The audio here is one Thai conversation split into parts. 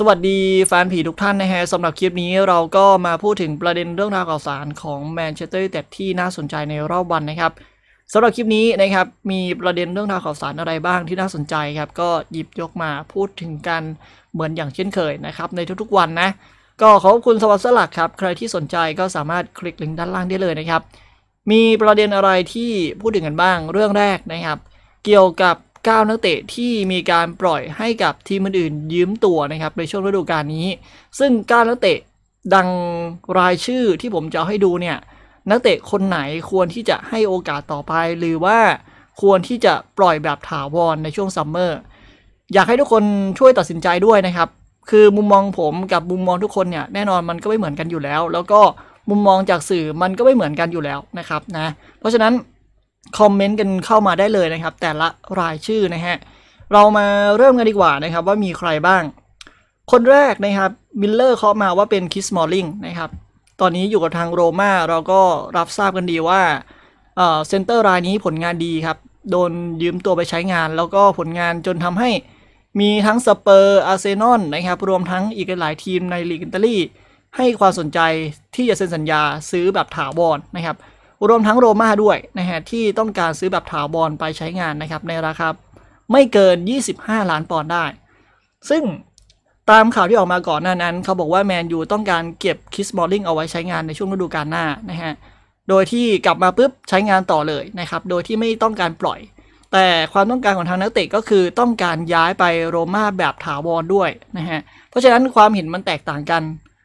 สวัสดีแฟนผีทุกท่านนะฮะสำหรับคลิปนี้เราก็มาพูดถึงประเด็นเรื่องราวข่าวสารของแมนเชสเตอร์ยูไนเต็ดที่น่าสนใจในรอบวันนะครับสำหรับคลิปนี้นะครับมีประเด็นเรื่องราวข่าวสารอะไรบ้างที่น่าสนใจครับก็หยิบยกมาพูดถึงกันเหมือนอย่างเช่นเคยนะครับ ในทุกๆวันนะก็ขอบคุณสวัสดิ์สลักครับ ใครที่สนใจก็สามารถคลิกลิงก์ด้านล่างได้เลยนะครับมีประเด็นอะไรที่พูดถึงกันบ้างเรื่องแรกนะครับ เกี่ยวกับ9นักเตะที่มีการปล่อยให้กับทีมอื่นยืมตัวนะครับในช่วงฤดูกาลนี้ ซึ่ง9นักเตะดังรายชื่อที่ผมจะให้ดูเนี่ย นักเตะคนไหนควรที่จะให้โอกาสต่อไปหรือว่าควรที่จะปล่อยแบบถาวรในช่วงซัมเมอร์อยากให้ทุกคนช่วยตัดสินใจด้วยนะครับ คือมุมมองผมกับมุมมองทุกคนเนี่ยแน่นอนมันก็ไม่เหมือนกันอยู่แล้ว แล้วก็มุมมองจากสื่อมันก็ไม่เหมือนกันอยู่แล้วนะครับนะเพราะฉะนั้นคอมเมนต์กันเข้ามาได้เลยนะครับ แต่ละรายชื่อนะฮะ เรามาเริ่มกันดีกว่านะครับว่ามีใครบ้าง คนแรกนะครับ มิลเลอร์เคาะมาว่าเป็นคิสมอลลิงนะครับ ตอนนี้อยู่กับทางโรมาเราก็รับทราบกันดีว่าเซนเตอร์รายนี้ผลงานดีครับ โดนยืมตัวไปใช้งานแล้วก็ผลงานจนทำให้มีทั้งสเปอร์อาร์เซนอลนะครับ รวมทั้งอีกหลายทีมในลีกอิตาลีให้ความสนใจที่จะเซ็นสัญญาซื้อแบบถาวรนนะครับรวมทั้งโรม่าด้วยนะฮะ ที่ต้องการซื้อแบบถาวรไปใช้งานนะครับ ในราคาไม่เกิน 25 ล้านปอนด์ได้ ซึ่งตามข่าวที่ออกมาก่อนหน้านั้น เขาบอกว่าแมนยูต้องการเก็บคิสมอลลิงเอาไว้ใช้งานในช่วงฤดูกาลหน้านะฮะโดยที่กลับมาปุ๊บใช้งานต่อเลยนะครับ โดยที่ไม่ต้องการปล่อย แต่ความต้องการของทางนักเตะก็คือต้องการย้ายไปโรม่าแบบถาวรด้วยนะฮะเพราะฉะนั้นความเห็นมันแตกต่างกัน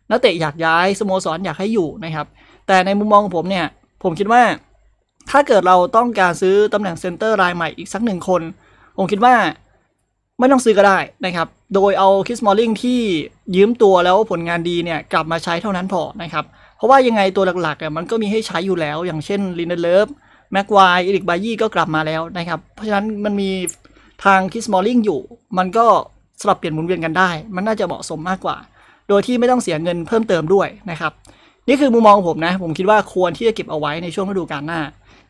นักเตะอยากย้ายสโมสรออยากให้อยู่นะครับแต่ในมุมมองของผมเนี่ยผมคิดว่าถ้าเกิดเราต้องการซื้อตำแหน่งเซนเตอร์รายใหม่อีกสักหนึ่งคน ผมคิดว่าไม่ต้องซื้อก็ได้นะครับโดยเอาคิสมอลลิงที่ยืมตัวแล้วผลงานดีเนี่ยกลับมาใช้เท่านั้นพอนะครับเพราะว่ายังไงตัวหลักๆมันก็มีให้ใช้อยู่แล้ว อย่างเช่นลินเดเลิฟแม็กววยอริกบายี่ก็กลับมาแล้วนะครับ เพราะฉะนั้นมันมีทางคิสมอลลิงอยู่มันก็สลับเปลี่ยนหมุนเวียนกันได้ มันน่าจะเหมาะสมมากกว่า โดยที่ไม่ต้องเสียเงินเพิ่มเติมด้วยนะครับนี่คือมุมมองผมนะ ผมคิดว่าควรที่จะเก็บเอาไว้ในช่วงฤดูกาลหน้า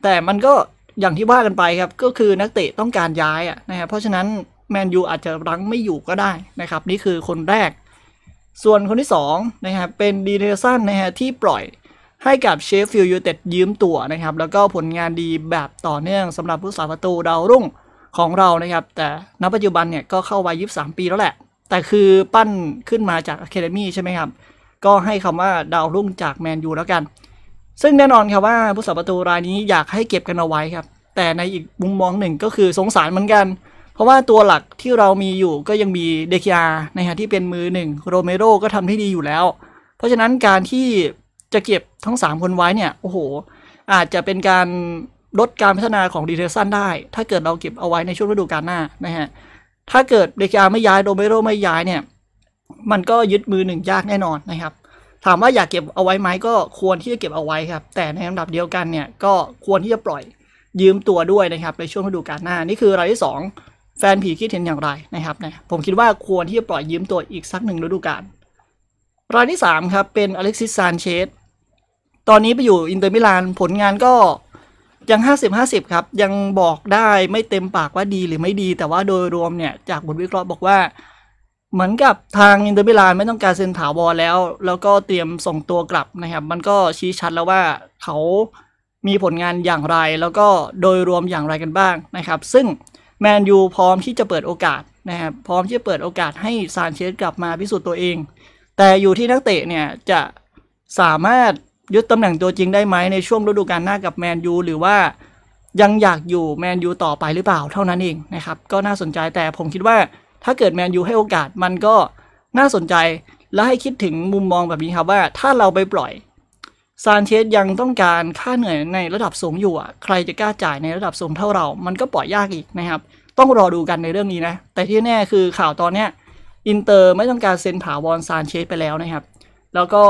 แต่มันก็อย่างที่ว่ากันไปครับ ก็คือนักเตะต้องการย้ายนะครับ เพราะฉะนั้น แมนยูอาจจะรั้งไม่อยู่ก็ได้นะครับ นี่คือคนแรก ส่วนคนที่2นะครับเป็นดีเทสันนะฮะที่ปล่อยให้กับเชฟฟิลด์ยูเต็ดยืมตัวนะครับ แล้วก็ผลงานดีแบบต่อเนื่องสำหรับผู้สาประตูดาวรุ่งของเรานะครับ แต่ณปัจจุบันเนี่ยก็เข้าวัย23 ปีแล้วแหละ แต่คือปั้นขึ้นมาจากอะเคเดมี่ใช่ไหมครับก็ให้คำว่าดาวรุ่งจากแมนยูแล้วกัน ซึ่งแน่นอนครับว่าผู้สาประตูรายนี้อยากให้เก็บกันเอาไว้ครับแต่ในอีกมุมมองหนึ่งก็คือสงสารเหมือนกัน เพราะว่าตัวหลักที่เรามีอยู่ก็ยังมีเดคยาในฮะที่เป็นมือหนึ่งโรเมโรก็ทำที่ดีอยู่แล้ว เพราะฉะนั้นการที่จะเก็บทั้ง 3 คนไว้เนี่ยโอ้โห อาจจะเป็นการลดการพัฒนาของดีเทสันได้ ถ้าเกิดเราเก็บเอาไว้ในช่วงฤดูกาลหน้านะฮะถ้าเกิดเดคยาไม่ย้ายโรเมโรไม่ย้ายเนี่ยมันก็ยึดมือหนึ่งยากแน่นอนนะครับ ถามว่าอยากเก็บเอาไว้ไหมก็ควรที่จะเก็บเอาไว้ครับ แต่ในลำดับเดียวกันเนี่ยก็ควรที่จะปล่อยยืมตัวด้วยนะครับในช่วงฤดูกาลหน้า นี่คือรายที่ 2 แฟนผีคิดเห็นอย่างไรนะครับนะผมคิดว่าควรที่จะปล่อยยืมตัวอีกสักหนึ่งฤดูกาล รายที่ 3 ครับ เป็นอเล็กซิสซานเชสตอนนี้ไปอยู่อินเตอร์มิลานผลงานก็ยัง 50-50ครับยังบอกได้ไม่เต็มปากว่าดีหรือไม่ดี แต่ว่าโดยรวมเนี่ยจากบทวิเคราะห์บอกว่าเหมือนกับทางอินเตอร์มิลานไม่ต้องการเซ็นถาวรแล้ว แล้วก็เตรียมส่งตัวกลับนะครับ มันก็ชี้ชัดแล้วว่าเขามีผลงานอย่างไร แล้วก็โดยรวมอย่างไรกันบ้างนะครับซึ่งแมนยูพร้อมที่จะเปิดโอกาสนะครับพร้อมที่จะเปิดโอกาสให้ซานเชสกลับมาพิสูจน์ตัวเอง แต่อยู่ที่นักเตะเนี่ยจะสามารถยึดตำแหน่งตัวจริงได้ไหม ในช่วงฤดูกาลหน้ากับแมนยูหรือว่ายังอยากอยู่แมนยูต่อไปหรือเปล่าเท่านั้นเองนะครับก็น่าสนใจแต่ผมคิดว่าถ้าเกิดแมนยูให้โอกาสมันก็น่าสนใจ และให้คิดถึงมุมมองแบบนี้ครับว่าถ้าเราไปปล่อยซานเชสยังต้องการค่าเหนื่อยในระดับสูงอยู่อ่ะ ใครจะกล้าจ่ายในระดับสูงเท่าเรามันก็ปล่อยยากอีกนะครับ ต้องรอดูกันในเรื่องนี้นะ แต่ที่แน่คือข่าวตอนเนี้ยอินเตอร์ไม่ต้องการเซ็นถาวรซานเชสไปแล้วนะครับ แล้วก็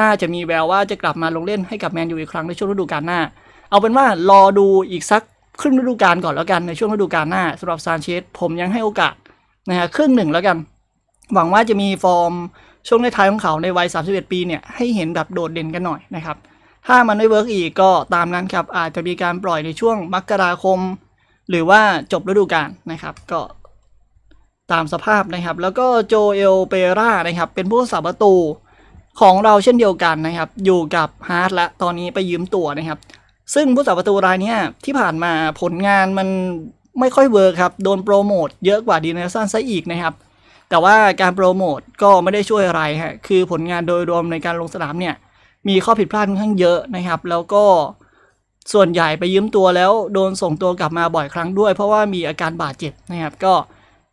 น่าจะมีแววว่าจะกลับมาลงเล่นให้กับแมนยูอีกครั้งในช่วงฤดูกาลหน้า เอาเป็นว่ารอดูอีกสักครึ่งฤดูกาลก่อนแล้วกันในช่วงฤดูกาลหน้าสำหรับซานเชสผมยังให้โอกาสนะฮะครึ่งหนึ่งแล้วกัน หวังว่าจะมีฟอร์มช่วงในท้ายของเขาในวัย 31 ปีเนี่ยให้เห็นแบบโดดเด่นกันหน่อยนะครับ ถ้ามันไม่เวิร์กอีกก็ตามนั้นครับ อาจจะมีการปล่อยในช่วงมกราคม หรือว่าจบฤดูกาลนะครับ ก็ตามสภาพนะครับ แล้วก็โจเอลเปรานะครับเป็นผู้สาประตูของเราเช่นเดียวกันนะครับ อยู่กับฮาร์ดและตอนนี้ไปยืมตัวนะครับ ซึ่งผู้สาประตูรายนี้ที่ผ่านมาผลงานมันไม่ค่อยเวิร์กครับ โดนโปรโมทเยอะกว่าดีนสันซะอีกนะครับ แต่ว่าการโปรโมทก็ไม่ได้ช่วยอะไรฮะคือผลงานโดยรวมในการลงสนามเนี่ยมีข้อผิดพลาดค่อนข้างเยอะนะครับ แล้วก็ส่วนใหญ่ไปยืมตัวแล้วโดนส่งตัวกลับมาบ่อยครั้งด้วยเพราะว่ามีอาการบาดเจ็บนะครับ ก็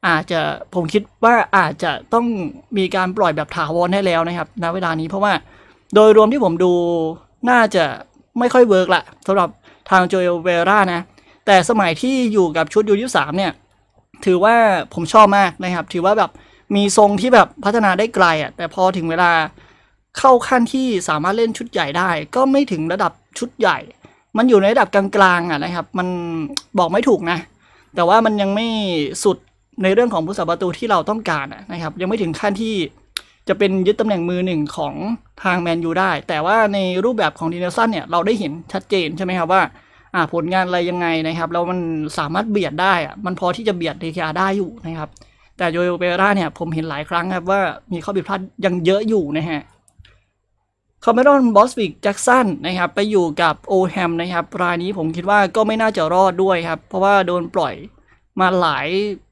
อาจจะผมคิดว่าอาจจะต้องมีการปล่อยแบบถาวรให้แล้วนะครับ ณเวลานี้เพราะว่า โดยรวมที่ผมดูน่าจะไม่ค่อยเวิร์กละสำหรับทางโจเอลเวรานะแต่สมัยที่อยู่กับชุดยูยี่สามเนี่ยถือว่าผมชอบมากนะครับ ถือว่าแบบมีทรงที่แบบพัฒนาได้ไกลอ่ะแต่พอถึงเวลาเข้าขั้นที่สามารถเล่นชุดใหญ่ได้ ก็ไม่ถึงระดับชุดใหญ่ มันอยู่ในระดับกลางๆอ่ะนะครับ มันบอกไม่ถูกนะ แต่ว่ามันยังไม่สุดในเรื่องของผู้สาประตูที่เราต้องการนะครับ ยังไม่ถึงขั้นที่จะเป็นยึดตำแหน่งมือหนึ่งของทางแมนยูได้แต่ว่าในรูปแบบของดีเนสันเนี่ยเราได้เห็นชัดเจนใช่ไหมครับว่าผลงานอะไรยังไงนะครับแล้วมันสามารถเบียดได้อะมันพอที่จะเบียดเดคาได้อยู่นะครับ แต่โยโยเปร่าเนี่ยผมเห็นหลายครั้งครับว่ามีข้อผิดพลาดยังเยอะอยู่นะฮะคาร์เมรอนบอสวิกแจ็กสันนะครับไปอยู่กับโอแฮมนะครับ รายนี้ผมคิดว่าก็ไม่น่าจะรอดด้วยครับ เพราะว่าโดนปล่อยมาหลาย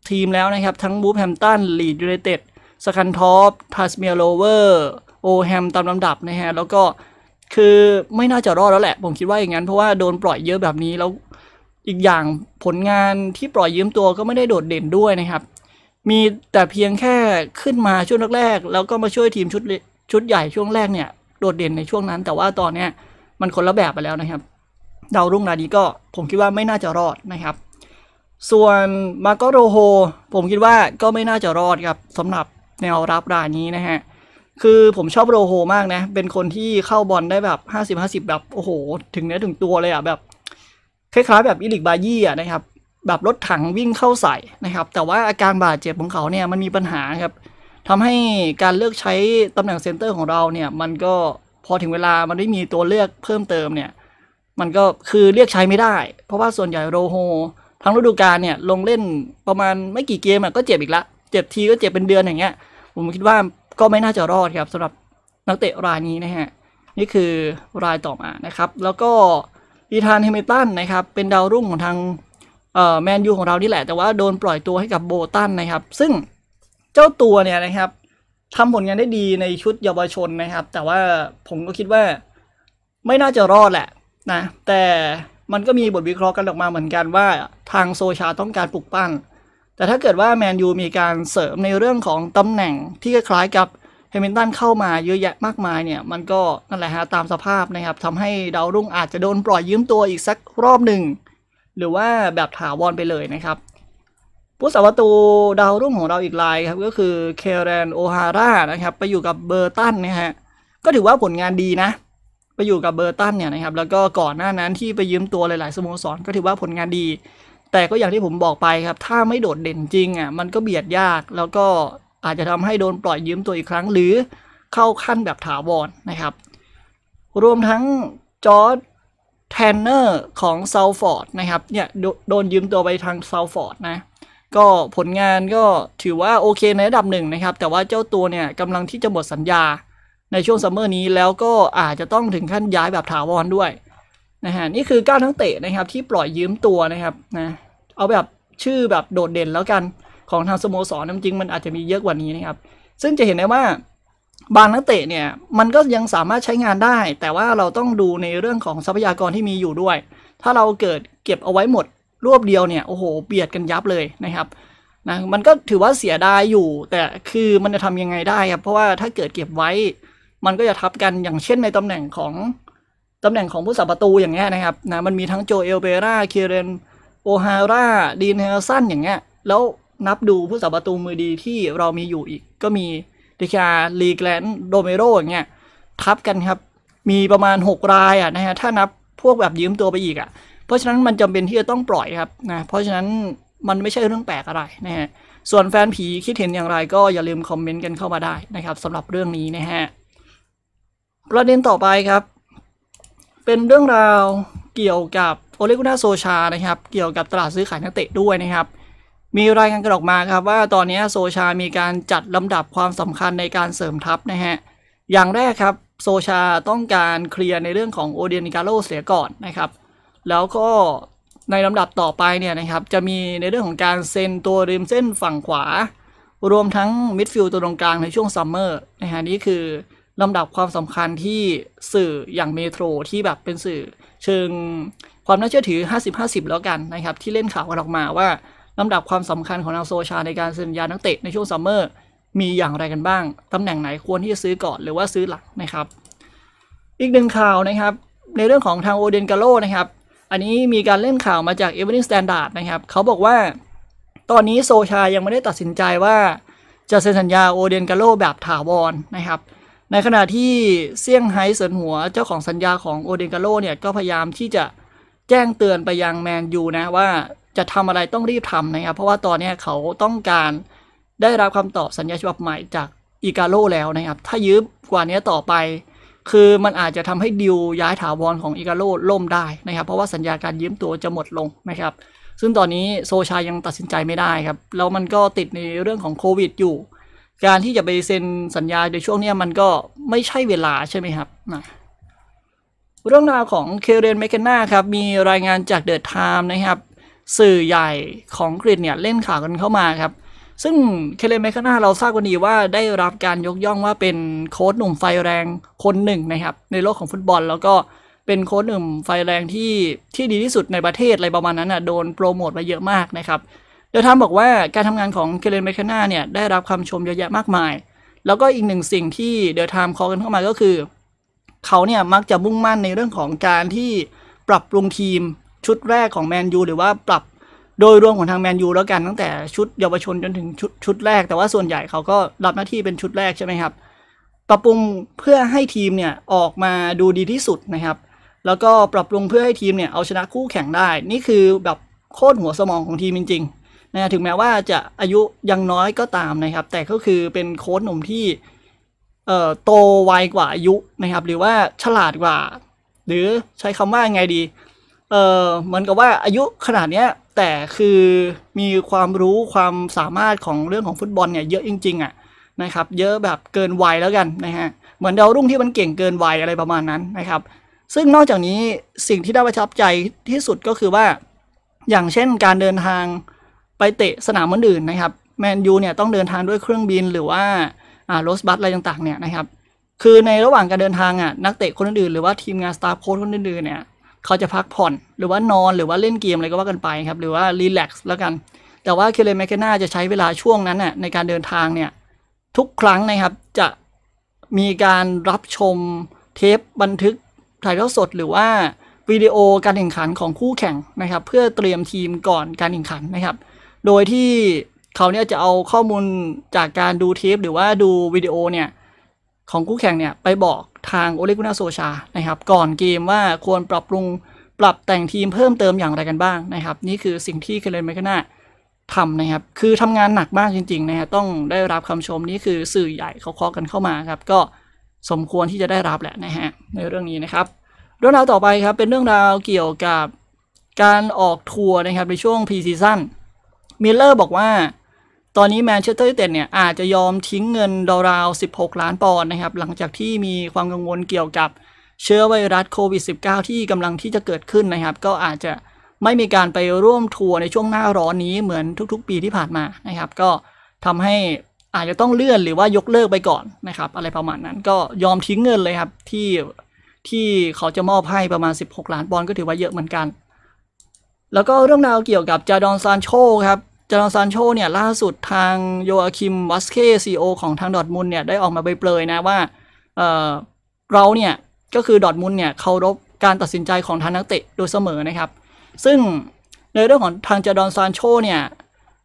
ทีมแล้วนะครับ ทั้งบูฟแฮมตันลีดยูไนเต็ดสกันทอปทัสเมียโลเวอร์โอแฮมตามลำดับนะฮะแล้วก็คือไม่น่าจะรอดแล้วแหละผมคิดว่าอย่างนั้นเพราะว่าโดนปล่อยเยอะแบบนี้แล้ว อีกอย่างผลงานที่ปล่อยยืมตัวก็ไม่ได้โดดเด่นด้วยนะครับ มีแต่เพียงแค่ขึ้นมาช่วงแรกๆแล้วก็มาช่วยทีมชุดชุดใหญ่ช่วงแรกเนี่ยโดดเด่นในช่วงนั้น แต่ว่าตอนเนี้ยมันคนละแบบไปแล้วนะครับดาวรุ่งรายนี้ก็ผมคิดว่าไม่น่าจะรอดนะครับ ส่วนมาโกโรโฮผมคิดว่าก็ไม่น่าจะรอดครับสำหรับแนวรับรายนี้นะฮะเคือผมชอบโรโฮมากนะ เป็นคนที่เข้าบอลได้แบบห้าสิบห้าสิบแบบ โอ้โห ถึงเนื้อถึงตัวเลยอ่ะแบบ คล้ายๆแบบอิลิกบายี่อ่ะนะครับ แบบรถถังวิ่งเข้าใส่นะครับ แต่ว่าอาการบาดเจ็บของเขาเนี่ยมันมีปัญหาครับทำให้การเลือกใช้ตำแหน่งเซนเตอร์ของเราเนี่ย มันก็พอถึงเวลามันไม่มีตัวเลือกเพิ่มเติมเนี่ย มันก็คือเรียกใช้ไม่ได้ เพราะว่าส่วนใหญ่โรโฮทั้งฤดูกาลเนี่ย ลงเล่นประมาณไม่กี่เกมก็เจ็บอีกละเจ็บทีก็เจ็บเป็นเดือนอย่างเงี้ยผมคิดว่าก็ไม่น่าจะรอดครับสำหรับนักเตะรายนี้นะฮะ นี่คือรายต่อมานะครับ แล้วก็อีธานเฮมิตันนะครับเป็นดาวรุ่งของทางแมนยูของเรานี่แหละ แต่ว่าโดนปล่อยตัวให้กับโบตันนะครับ ซึ่งเจ้าตัวเนี่ยนะครับทำผลงานได้ดีในชุดเยาวชนนะครับ แต่ว่าผมก็คิดว่าไม่น่าจะรอดแหละนะแต่มันก็มีบทวิเคราะห์กันออกมาเหมือนกันว่าทางโซชาต้องการปลุกปั้นแต่ถ้าเกิดว่าแมนยูมีการเสริมในเรื่องของตำแหน่งที่คล้ายกับเฮมิลตันเข้ามาเยอะแยะมากมายเนี่ยมันก็นั่นแหละฮะตามสภาพนะครับทำให้ดาวรุ่งอาจจะโดนปล่อยยืมตัวอีกสักรอบหนึ่ง หรือว่าแบบถาวรไปเลยนะครับ ผู้สาประตูดาวรุ่งของเราอีกรายครับก็คือเคเรนโอฮาร่านะครับไปอยู่กับเบอร์ตันนะฮะก็ถือว่าผลงานดีนะ ไปอยู่กับเบอร์ตันเนี่ยนะครับแล้วก็ก่อนหน้านั้นที่ไปยืมตัวหลาย ๆสโมสรก็ถือว่าผลงานดีแต่ก็อย่างที่ผมบอกไปครับ ถ้าไม่โดดเด่นจริงอ่ะ มันก็เบียดยาก แล้วก็อาจจะทำให้โดนปล่อยยืมตัวอีกครั้ง หรือเข้าขั้นแบบถาวรนะครับ รวมทั้งจอร์ดแทนเนอร์ของเซาฟอร์ดนะครับ เนี่ยโดนยืมตัวไปทางเซาฟอร์ดนะ ก็ผลงานก็ถือว่าโอเคในระดับหนึ่งนะครับ แต่ว่าเจ้าตัวเนี่ยกำลังที่จะหมดสัญญาในช่วงซัมเมอร์นี้ แล้วก็อาจจะต้องถึงขั้นย้ายแบบถาวรด้วยนะฮะนี่คือก้าวทั้งเตะนะครับที่ปล่อยยืมตัวนะครับนะเอาแบบชื่อแบบโดดเด่นแล้วกันของทางสโมสรจริงมันอาจจะมีเยอะกว่านี้นะครับ ซึ่งจะเห็นได้ว่าบางนักเตะเนี่ยมันก็ยังสามารถใช้งานได้ แต่ว่าเราต้องดูในเรื่องของทรัพยากรที่มีอยู่ด้วย ถ้าเราเกิดเก็บเอาไว้หมดรวบเดียวเนี่ยโอ้โหเบียดกันยับเลยนะครับนะมันก็ถือว่าเสียดายอยู่แต่คือมันจะทำยังไงได้ครับเพราะว่าถ้าเกิดเก็บไว้ มันก็จะทับกันอย่างเช่นในตำแหน่งของตำแหน่งของผู้สาประตูอย่างเงี้ยนะครับนะมันมีทั้งโจเอลเบราเคเรนโอฮาร่าดีนเฮลสันอย่างเงี้ยแล้วนับดูผู้สาประตูมือดีที่เรามีอยู่อีก ก็มีเดชาลีแกลนโดเมโรอย่างเงี้ยทับกันครับมีประมาณ 6 รายอ่ะนะฮะถ้านับพวกแบบยืมตัวไปอีกอ่ะเพราะฉะนั้นมันจำเป็นที่จะต้องปล่อยครับนะเพราะฉะนั้นมันไม่ใช่เรื่องแปลกอะไรนะฮะส่วนแฟนผีคิดเห็นอย่างไรก็อย่าลืมคอมเมนต์กันเข้ามาได้นะครับสำหรับเรื่องนี้นะฮะประเด็นต่อไปครับเป็นเรื่องราวเกี่ยวกับโอเลกุน่าโซชานะครับ เกี่ยวกับตลาดซื้อขายนักเตะด้วยนะครับ มีรายงานกันออกมาครับว่าตอนนี้โซชามีการจัดลำดับความสำคัญในการเสริมทัพนะฮะ อย่างแรกครับโซชาต้องการเคลียร์ในเรื่องของโอเดียนิกาโลเสียก่อนนะครับ แล้วก็ในลำดับต่อไปเนี่ยนะครับ จะมีในเรื่องของการเซ็นตัวริมเส้นฝั่งขวา รวมทั้งมิดฟิลด์ตัวตรงกลางในช่วงซัมเมอร์นะฮะนี่คือลำดับความสำคัญที่สื่ออย่างเมโทรที่แบบเป็นสื่อเชิงความน่าเชื่อถือ 50-50 แล้วกันนะครับ ที่เล่นข่าวกันออกมาว่าลำดับความสำคัญของนางโซชา ในการเซ็นยานักเตะในช่วงซัมเมอร์มีอย่างไรกันบ้างตำแหน่งไหนควรที่จะซื้อก่อนหรือว่าซื้อหลังนะครับ อีกหนึ่งข่าวนะครับในเรื่องของทางโอเดนกาโลนะครับ อันนี้มีการเล่นข่าวมาจากเอเวอร์ลิงสแตนดาร์ดนะครับ เขาบอกว่า ตอนนี้โซชายังไม่ได้ตัดสินใจว่าจะเซ็นสัญญาโอเดนกาโลแบบถาวรนะครับในขณะที่เซี่ยงไฮ้เซินหัวเจ้าของสัญญาของโอเดนกาโลเนี่ยก็พยายามที่จะแจ้งเตือนไปยังแมนยูนะว่าจะทำอะไรต้องรีบทำนะครับ เพราะว่าตอนนี้เขาต้องการได้รับคำตอบสัญญาฉบับใหม่จากอิกาโลแล้วนะครับ ถ้ายืมกว่านี้ต่อไป คือมันอาจจะทำให้ดิวย้ายถาวรของอิกาโลล่มได้นะครับเพราะว่าสัญญาการยืมตัวจะหมดลงนะครับซึ่งตอนนี้โซชายังตัดสินใจไม่ได้ครับแล้วมันก็ติดในเรื่องของโควิดอยู่การที่จะไปเซ็นสัญญาในช่วงนี้มันก็ไม่ใช่เวลาใช่ไหมครับนะเรื่องราวของเคเรนเมกนาครับมีรายงานจากเดอะไทม์นะครับ สื่อใหญ่ของกรีกเนี่ยเล่นข่าวกันเข้ามาครับซึ่งเคเรนเมกนาเราทราบกันดีว่าได้รับการยกย่องว่าเป็นโค้ชหนุ่มไฟแรงคนหนึ่งนะครับ ในโลกของฟุตบอล แล้วก็เป็นโค้ชหนุ่มไฟแรงที่ที่ดีที่สุดในประเทศอะไรประมาณนั้นอ่ะโดนโปรโมทมาเยอะมากนะครับเดยทามบอกว่าการทำงานของเคเลนเมคาน่าเนี่ยได้รับคมชมเยอะแยะมากมาย แล้วก็อีกหนึ่งสิ่งที่เดอะไทมคอกันเข้ามาก็คือ เขาเนี่ยมักจะมุ่งมั่นในเรื่องของการที่ปรับปรุงทีมชุดแรกของแมนยูหรือว่าปรับโดยรวมของทางแมนยูแล้วกันตั้งแต่ชุดเยาวชนจนถึงชุดชุดแรก แต่ว่าส่วนใหญ่เขาก็รับหน้าที่เป็นชุดแรกใช่ไหมครับปรับปรุงเพื่อให้ทีมเนี่ยออกมาดูดีที่สุดนะครับ แล้วก็ปรับปรุงเพื่อให้ทีมเนี่ยเอาชนะคู่แข่งได้ นี่คือแบบโคตรหัวสมองของทีมจริงะถึงแม้ว่าจะอายุยังน้อยก็ตามนะครับแต่ก็คือเป็นโค้ชหนุ่มที่เโตไวกว่าอายุนะครับหรือว่าฉลาดกว่า หรือใช้คำว่าไงดีเเหมือนกับว่าอายุขนาดเนี้ยแต่คือมีความรู้ความสามารถของเรื่องของฟุตบอลเนี่ยเยอะจริงๆอะ่ะนะครับเยอะแบบเกินวัยแล้วกันนะฮะเหมือนดาวรุ่งที่มันเก่งเกินวัยอะไรประมาณนั้นนะครับซึ่งนอกจากนี้สิ่งที่ได้ประทับใจที่สุดก็คือว่าอย่างเช่นการเดินทางไปเตะสนามอื่นนะครับแมนยูเนี่ยต้องเดินทางด้วยเครื่องบินหรือว่ารถบัสอะไรต่างๆเนี่ยนะครับ คือในระหว่างการเดินทางอ่ะนักเตะคนอื่นๆ หรือว่าทีมงานสตาฟโค้ชคนอื่นๆเนี่ยเขาจะพักผ่อนหรือว่านอนหรือว่าเล่นเกมอะไรก็ว่ากันไปครับหรือว่ารีแลกซ์แล้วกัน แต่ว่าเคเลแมคเคน่าจะใช้เวลาช่วงนั้นน่ะในการเดินทางเนี่ยทุกครั้งนะครับจะมีการรับชมเทปบันทึกถ่ายทอดสด หรือว่าวิดีโอการแข่งขันของคู่แข่งนะครับ เพื่อเตรียมทีมก่อนการแข่งขันนะครับโดยที่เขาเนี่ยจะเอาข้อมูลจากการดูเทป หรือว่าดูวิดีโอเนี่ย ของคู่แข่งเนี่ย ไปบอกทางโอเลกุนาโซชา นะครับ ก่อนเกมว่าควรปรับปรุง ปรับแต่งทีมเพิ่มเติมอย่างไรกันบ้างนะครับ นี่คือสิ่งที่เคเลนเมคนาทำนะครับ คือทำงานหนักมากจริงๆ นะฮะต้องได้รับคำชมนี่คือสื่อใหญ่ เขาเคาะกันเข้ามาครับ ก็สมควรที่จะได้รับแหละนะฮะ ในเรื่องนี้นะครับเรื่องราวต่อไปครับ เป็นเรื่องราวเกี่ยวกับการออกทัวร์นะครับ ในช่วงพรีซีซั่นมิลเลอร์บอกว่า ตอนนี้แมนเชสเตอร์ยูไนเต็ดเนี่ยอาจจะยอมทิ้งเงินดอราว์16 ล้านปอนด์นะครับหลังจากที่มีความกังวลเกี่ยวกับเชื้อไวรัสโควิด -19 ที่กำลังที่จะเกิดขึ้นนะครับ ก็อาจจะไม่มีการไปร่วมทัวร์ในช่วงหน้าร้อนนี้เหมือนทุกๆ ปีที่ผ่านมานะครับก็ทำให้อาจจะต้องเลื่อนหรือว่ายกเลิกไปก่อนนะครับอะไรประมาณนั้นก็ยอมทิ้งเงินเลยครับ ที่ที่เขาจะมอบให้ประมาณ 16 ล้านปอนด์ก็ถือว่าเยอะเหมือนกันแล้วก็เรื่องราวเกี่ยวกับจาดอนซานโชครับ จาดอนซานโชเนี่ยล่าสุดทางโยอาคิมวัสเคซีโอของทางดอทมุนเนี่ยได้ออกมาเบยเปลยนะว่าเเราเนี่ยก็คือดอทมุนเนี่ยเคารพการตัดสินใจของทางนักเตะโดยเสมอนะครับ ซึ่งในเรื่องของทางจาดอนซานโชเนี่ย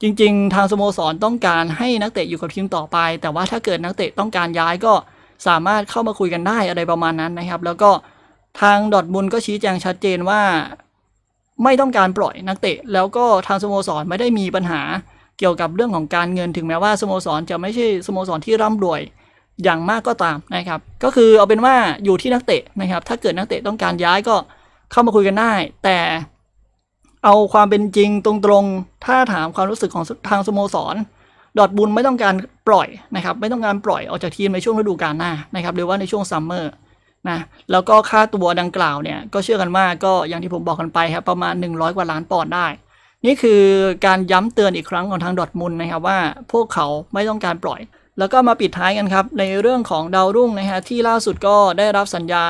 จริงๆทางสโมสรต้องการให้นักเตะอยู่กับทีมต่อไป แต่ว่าถ้าเกิดนักเตะต้องการย้ายก็สามารถเข้ามาคุยกันได้อะไรประมาณนั้นนะครับ แล้วก็ทางดอทมุนก็ชี้แจงชัดเจนว่าไม่ต้องการปล่อยนักเตะแล้วก็ทางสโมสรไม่ได้มีปัญหาเกี่ยวกับเรื่องของการเงินถึงแม้ว่าสโมสรจะไม่ใช่สโมสรที่ร่ำรวยอย่างมากก็ตามนะครับก็คือเอาเป็นว่าอยู่ที่นักเตะ นะครับถ้าเกิดนักเตะต้องการย้ายก็เข้ามาคุยกันได้ แต่เอาความเป็นจริงตรงๆ ถ้าถามความรู้สึกของทางสโมสร ดอดบุญไม่ต้องการปล่อยนะครับ ไม่ต้องการปล่อยออกจากทีมในช่วงฤดูกาลหน้านะครับหรือว่าในช่วงซัมเมอร์นะแล้วก็ค่าตัวดังกล่าวเนี่ยก็เชื่อกันว่าก็อย่างที่ผมบอกกันไปครับประมาณ100 กว่าล้านปอนด์ได้ นี่คือการย้ำเตือนอีกครั้งของทางดอทมุลนะครับว่าพวกเขาไม่ต้องการปล่อย แล้วก็มาปิดท้ายกันครับในเรื่องของดาวรุ่งนะฮะที่ล่าสุดก็ได้รับสัญญา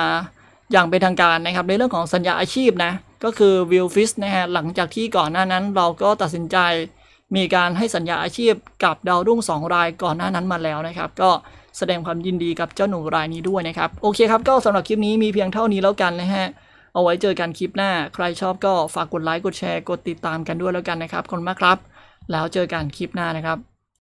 อย่างเป็นทางการนะครับ ในเรื่องของสัญญาอาชีพนะก็คือวิลฟิสนะฮะหลังจากที่ก่อนหน้านั้น เราก็ตัดสินใจ มีการให้สัญญาอาชีพกับดาวรุ่ง 2 ราย ก่อนหน้านั้นมาแล้วนะครับ ก็แสดงความยินดีกับเจ้าหนูรายนี้ด้วยนะครับโอเคครับ ก็สำหรับคลิปนี้มีเพียงเท่านี้แล้วกันนะฮะ เอาไว้เจอกันคลิปหน้าใครชอบก็ฝากกด ไลค์ กดแชร์กดติดตามกันด้วยแล้วกันนะครับขอบคุณมากครับ แล้วเจอกันคลิปหน้านะครับ